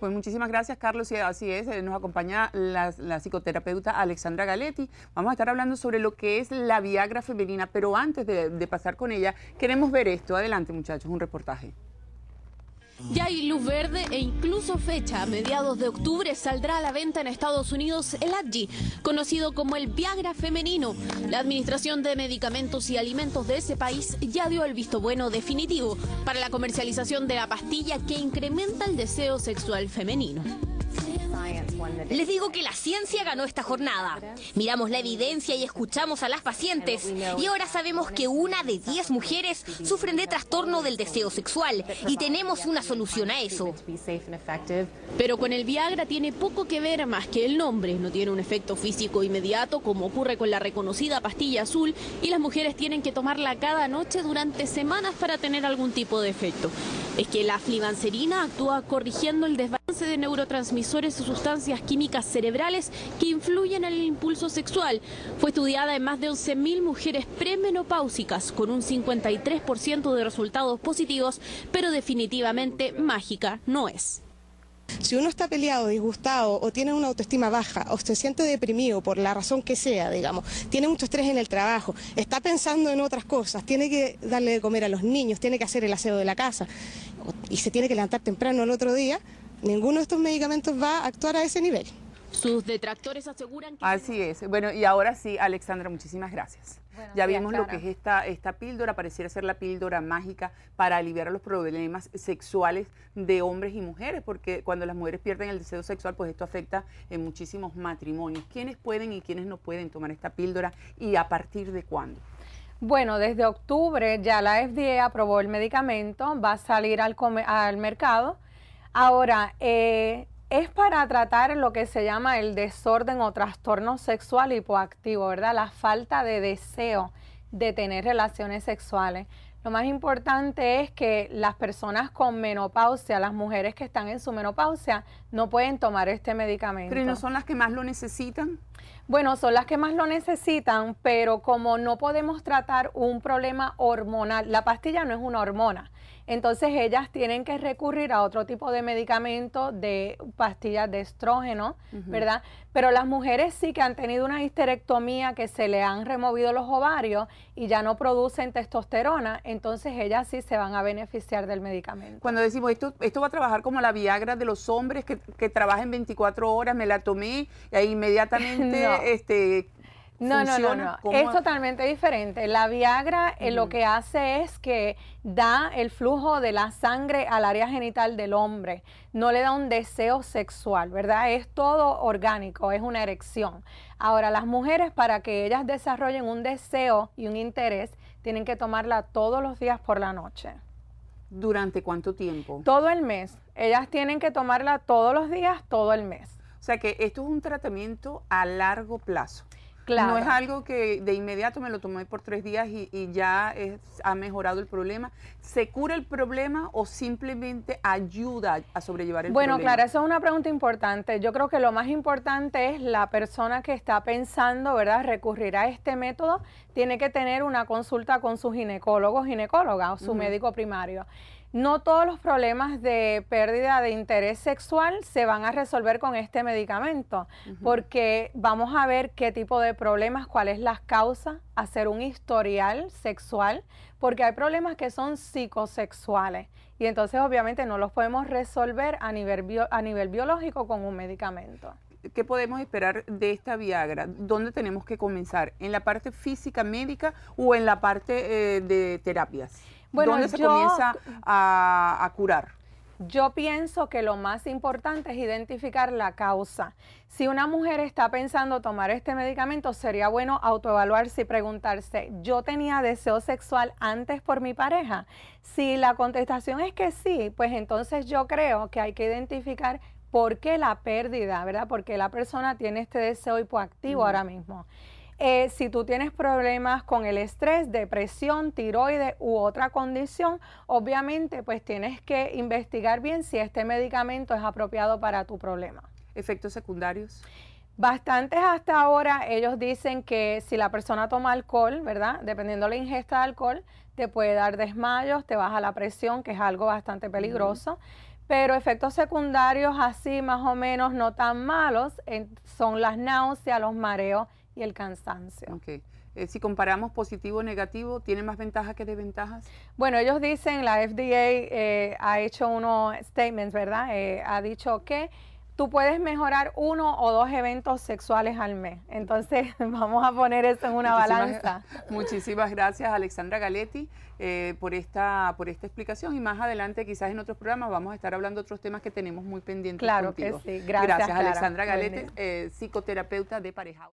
Pues muchísimas gracias, Carlos. Y así es, eh, nos acompaña la, psicoterapeuta Alexandra Galetti. Vamos a estar hablando sobre lo que es la Viagra femenina, pero antes de, de pasar con ella, queremos ver esto. Adelante, muchachos, un reportaje. Ya hay luz verde e incluso fecha. A mediados de octubre saldrá a la venta en Estados Unidos el Adji, conocido como el Viagra femenino. La Administración de Medicamentos y Alimentos de ese país ya dio el visto bueno definitivo para la comercialización de la pastilla que incrementa el deseo sexual femenino. Les digo que la ciencia ganó esta jornada. Miramos la evidencia y escuchamos a las pacientes. Y ahora sabemos que una de diez mujeres sufren de trastorno del deseo sexual y tenemos una solución a eso. Pero con el Viagra tiene poco que ver más que el nombre. No tiene un efecto físico inmediato como ocurre con la reconocida pastilla azul y las mujeres tienen que tomarla cada noche durante semanas para tener algún tipo de efecto. Es que la flibanserina actúa corrigiendo el desvalor de neurotransmisores o sustancias químicas cerebrales que influyen en el impulso sexual. Fue estudiada en más de 11.000 mujeres premenopáusicas con un 53% de resultados positivos, pero definitivamente mágica no es. Si uno está peleado, disgustado o tiene una autoestima baja o se siente deprimido por la razón que sea, digamos, tiene mucho estrés en el trabajo, está pensando en otras cosas, tiene que darle de comer a los niños, tiene que hacer el aseo de la casa y se tiene que levantar temprano el otro día, Ninguno de estos medicamentos va a actuar a ese nivel. Sus detractores aseguran que... Así es. Bueno, y ahora sí, Alexandra, muchísimas gracias. ya vimos lo que es esta, esta píldora, pareciera ser la píldora mágica para aliviar los problemas sexuales de hombres y mujeres, porque cuando las mujeres pierden el deseo sexual, pues esto afecta en muchísimos matrimonios. ¿Quiénes pueden y quiénes no pueden tomar esta píldora y a partir de cuándo? Bueno, desde octubre ya la FDA aprobó el medicamento, va a salir al, al mercado Ahora, eh, es para tratar lo que se llama el desorden o trastorno sexual hipoactivo, ¿verdad? La falta de deseo de tener relaciones sexuales. Lo más importante es que las personas con menopausia, las mujeres que están en su menopausia, no pueden tomar este medicamento. ¿Pero no son las que más lo necesitan? Bueno, son las que más lo necesitan, pero como no podemos tratar un problema hormonal, la pastilla no es una hormona entonces ellas tienen que recurrir a otro tipo de medicamento, de pastillas de estrógeno, ¿verdad? Pero las mujeres sí que han tenido una histerectomía que se le han removido los ovarios y ya no producen testosterona, entonces ellas sí se van a beneficiar del medicamento. Cuando decimos esto, esto va a trabajar como la Viagra de los hombres que, trabajan 24 horas, me la tomé e inmediatamente este, no, no, no, Es totalmente diferente. La Viagra eh, lo que hace es que da el flujo de la sangre al área genital del hombre. No le da un deseo sexual, ¿verdad? Es todo orgánico, es una erección. Ahora, las mujeres para que ellas desarrollen un deseo y un interés, tienen que tomarla todos los días por la noche. ¿Durante cuánto tiempo? Todo el mes. Ellas tienen que tomarla todos los días, todo el mes. O sea que esto es un tratamiento a largo plazo. No es algo que de inmediato me lo tomé por tres días y, ya ha mejorado el problema. ¿Se cura el problema o simplemente ayuda a sobrellevar el bueno, problema? Bueno, claro, esa es una pregunta importante. Yo creo que lo más importante es la persona que está pensando, ¿verdad?, recurrir a este método, tiene que tener una consulta con su ginecólogo, ginecóloga o su médico primario. No todos los problemas de pérdida de interés sexual se van a resolver con este medicamento, porque vamos a ver qué tipo de problemas, cuáles las causas, hacer un historial sexual, porque hay problemas que son psicosexuales y entonces obviamente no los podemos resolver a nivel, biológico con un medicamento. ¿Qué podemos esperar de esta Viagra? ¿Dónde tenemos que comenzar? ¿En la parte física médica o en la parte eh, de terapias? Bueno, ¿Dónde se comienza a, curar? Yo pienso que lo más importante es identificar la causa. Si una mujer está pensando tomar este medicamento, sería bueno autoevaluarse y preguntarse, ¿yo tenía deseo sexual antes por mi pareja? Si la contestación es que sí, pues entonces yo creo que hay que identificar por qué la pérdida, ¿verdad? Porque la persona tiene este deseo hipoactivo ahora mismo. Eh, si tú tienes problemas con el estrés, depresión, tiroides u otra condición, obviamente pues tienes que investigar bien si este medicamento es apropiado para tu problema. ¿Efectos secundarios? Bastantes hasta ahora, ellos dicen que si la persona toma alcohol, ¿verdad? Dependiendo de la ingesta de alcohol, te puede dar desmayos, te baja la presión, que es algo bastante peligroso. Pero efectos secundarios así más o menos no tan malos son las náuseas, los mareos y el cansancio. Okay. Eh, si comparamos positivo o negativo, ¿tiene más ventajas que desventajas? Bueno, ellos dicen, la FDA eh, ha hecho unos statements, ¿verdad? Eh, ha dicho que tú puedes mejorar uno o dos eventos sexuales al mes. Entonces, vamos a poner eso en una balanza. Muchísimas gracias, Alexandra Galetti, por, esta, por esta explicación. Y más adelante, quizás en otros programas, vamos a estar hablando de otros temas que tenemos muy pendientes. Claro que sí. Gracias, Alexandra Galetti, psicoterapeuta de pareja.